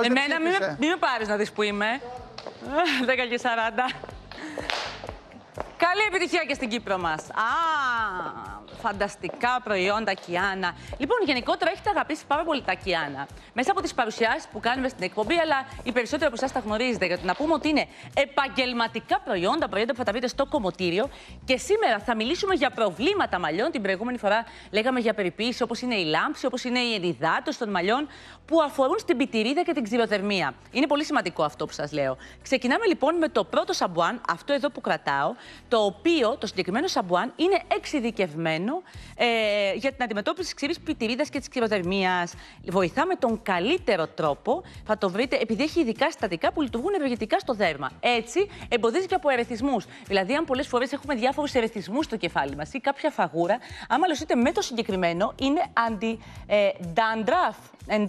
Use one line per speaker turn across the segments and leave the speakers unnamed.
δεν Εμένα μην, με, με πάρεις να δεις που είμαι. 10 ε, και 40. Καλή επιτυχία και στην Κύπρο μας. Α, φανταστικά προϊόντα Κιάννα. Λοιπόν, γενικότερα έχετε αγαπήσει πάρα πολύ τα Κιάννα. Μέσα από τις παρουσιάσεις που κάνουμε στην εκπομπή, αλλά οι περισσότεροι από εσάς τα γνωρίζετε. Γιατί να πούμε ότι είναι επαγγελματικά προϊόντα, προϊόντα που θα τα βρείτε στο κομμωτήριο. Και σήμερα θα μιλήσουμε για προβλήματα μαλλιών. Την προηγούμενη φορά λέγαμε για περιποίηση όπως είναι η λάμψη, όπως είναι η ενυδάτωση των μαλλιών, που αφορούν στην πιτηρίδα και την ξηροδερμία. Είναι πολύ σημαντικό αυτό που σας λέω. Ξεκινάμε λοιπόν με το πρώτο σαμπουάν, αυτό εδώ που κρατάω, το οποίο το συγκεκριμένο σαμπουάν είναι 6 εξειδικευμένο ε, για την αντιμετώπιση της ξηρής πιτηρίδας και της ξηροδερμίας. Βοηθάμε τον καλύτερο τρόπο. Θα το βρείτε επειδή έχει ειδικά συστατικά που λειτουργούν ευεργετικά στο δέρμα. Έτσι, εμποδίζει και από ερεθισμούς. Δηλαδή, αν πολλές φορές έχουμε διάφορους ερεθισμούς στο κεφάλι μας ή κάποια φαγούρα, άμα λωσείτε με το συγκεκριμένο, είναι αντι-dandruff. Ε,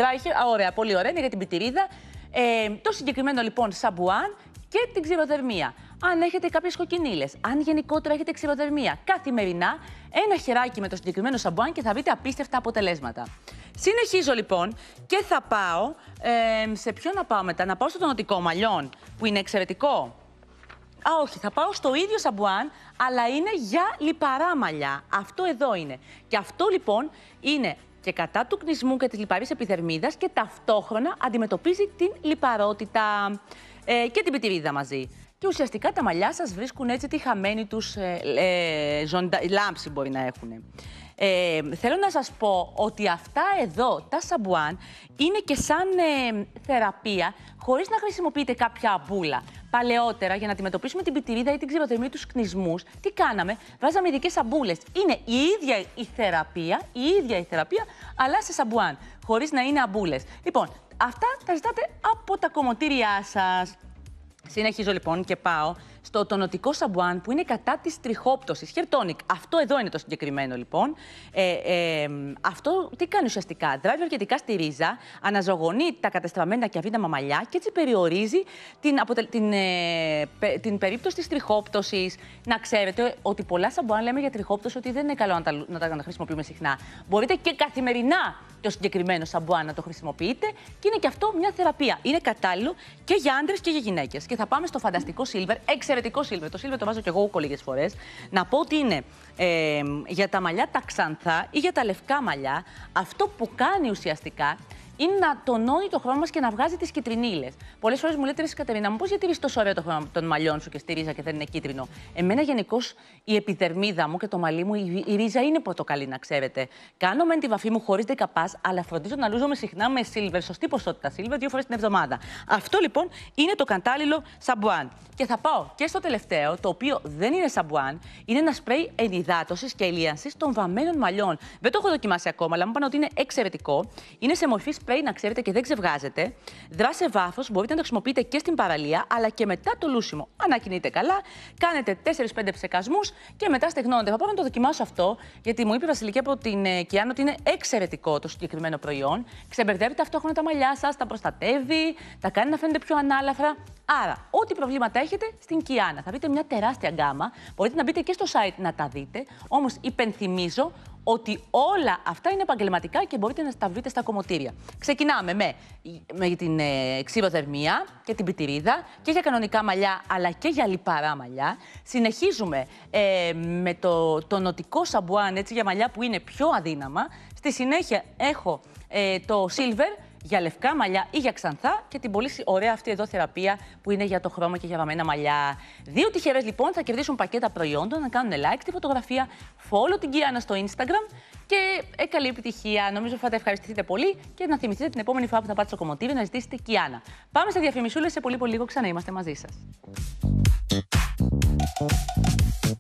ωραία, πολύ ωραία, είναι για την πιτηρίδα. Ε, το συγκεκριμένο λοιπόν σαμπουάν και την ξηροδερμία. Αν έχετε κάποιες κοκκινίλες, αν γενικότερα έχετε ξηροδερμία καθημερινά, ένα χεράκι με το συγκεκριμένο σαμπουάν και θα βρείτε απίστευτα αποτελέσματα. Συνεχίζω λοιπόν και θα πάω. Ε, σε ποιο να πάω μετά, να πάω στο νοτικό μαλλιόν που είναι εξαιρετικό. Α, όχι, θα πάω στο ίδιο σαμπουάν, αλλά είναι για λιπαρά μαλλιά. Αυτό εδώ είναι. Και αυτό λοιπόν είναι και κατά του κνησμού και της λιπαρής επιδερμίδας και ταυτόχρονα αντιμετωπίζει την λιπαρότητα ε, και την πιτυρίδα μαζί. Και ουσιαστικά τα μαλλιά σας βρίσκουν έτσι τη χαμένη τους ε, ε, λάμψη μπορεί να έχουν. Ε, θέλω να σας πω ότι αυτά εδώ, τα σαμπουάν, είναι και σαν θεραπεία, χωρίς να χρησιμοποιείτε κάποια αμπούλα. Παλαιότερα, για να αντιμετωπίσουμε την πιτηρίδα ή την ξυροθερμία του κνισμού, τι κάναμε, βάζαμε ειδικές σαμπούλε. Είναι η ίδια η θεραπεία, η ίδια η θεραπεία, αλλά σε σαμπουάν, χωρίς να είναι αμπούλες. Λοιπόν, αυτά τα ζητάτε από τα κομμωτήριά σας. Συνεχίζω λοιπόν και πάω στο τονοτικό σαμπουάν που είναι κατά της τριχόπτωσης. Χερτόνικ, Αυτό εδώ είναι το συγκεκριμένο λοιπόν. Ε, ε, αυτό τι κάνει ουσιαστικά. Δράβει αρκετικά στη ρίζα, αναζωογονεί τα κατεστραμμένα και αφήντα μαλλιά και έτσι περιορίζει την, την, ε, την περίπτωση της τριχόπτωσης. Να ξέρετε ότι πολλά σαμπουάν λέμε για τριχόπτωση ότι δεν είναι καλό να τα, να τα, χρησιμοποιούμε συχνά. Μπορείτε και καθημερινά το συγκεκριμένο σαμπουάν να το χρησιμοποιείτε και είναι και αυτό μια θεραπεία. Είναι κατάλληλο και για άντρες και για γυναίκες θα πάμε στο φανταστικό Silver, εξαιρετικό Silver. Το Silver το βάζω και εγώ λίγες φορές. Να πω ότι είναι ε, για τα μαλλιά τα ξανθά ή για τα λευκά μαλλιά. Αυτό που κάνει ουσιαστικά είναι να τονώνει το χρώμα μας και να βγάζει τις κυτρινίλες. Πολλές φορές μου λέτε, Ρε Κατερίνα, μου πώς διατηρείς τόσο ωραίο το χρώμα των μαλλιών σου και στη ρίζα και δεν είναι κίτρινο. Εμένα γενικώς η επιδερμίδα μου και το μαλί μου, η, η ρίζα είναι πορτοκαλί, να ξέρετε. Κάνω μεν τη βαφή μου χωρίς δεκαπά, αλλά φροντίζω να λούζομαι συχνά με σίλβερ, σωστή ποσότητα σίλβερ, δύο φορές την εβδομάδα. Αυτό λοιπόν είναι το κατάλληλο σαμπουάν. Και θα πάω και στο τελευταίο, το οποίο δεν είναι σαμπουάν, είναι ένα σπρέι ενυδάτωσης και ελίανσης των βαμμένων μαλλιών. Δεν το έχω δοκιμάσει ακόμα, αλλά μου είπαν ότι είναι εξαιρετικό. Είναι σε μορφή να ξέρετε, και δεν ξεβγάζετε. Δρά σε βάθος, μπορείτε να το χρησιμοποιείτε και στην παραλία, αλλά και μετά το λούσιμο. Ανακινείτε καλά, κάνετε 4-5 ψεκασμούς και μετά στεγνώνετε. Θα πάω να το δοκιμάσω αυτό, γιατί μου είπε η Βασιλική από την ε, Κιάνο ότι είναι εξαιρετικό το συγκεκριμένο προϊόν. Ξεμπερδεύει ταυτόχρονα τα μαλλιά σας, τα προστατεύει, τα κάνει να φαίνονται πιο ανάλαφρα. Άρα, ό,τι προβλήματα έχετε στην Κιάννα. Θα βρείτε μια τεράστια γκάμα. Μπορείτε να μπείτε και στο site να τα δείτε. Όμως, υπενθυμίζω ότι όλα αυτά είναι επαγγελματικά και μπορείτε να τα βρείτε στα κομμωτήρια. Ξεκινάμε με, με την ε, και την πιτηρίδα και για κανονικά μαλλιά αλλά και για λιπαρά μαλλιά. Συνεχίζουμε ε, με το, το νοτικό σαμπουάν έτσι, για μαλλιά που είναι πιο αδύναμα. Στη συνέχεια έχω ε, το silver για λευκά μαλλιά ή για ξανθά και την πολύ ωραία αυτή εδώ θεραπεία που είναι για το χρώμα και για βαμμένα μαλλιά. Δύο τυχερές λοιπόν θα κερδίσουν πακέτα προϊόντων, να κάνουν like τη φωτογραφία, follow την Κιάννα στο Instagram και ε, καλή επιτυχία. Νομίζω θα τα ευχαριστηθείτε πολύ και να θυμηθείτε την επόμενη φορά που θα πάτε στο κομμωτήρι να ζητήσετε Κιάννα. Πάμε σε διαφημισούλες σε πολύ πολύ λίγο ξανά είμαστε μαζί σας.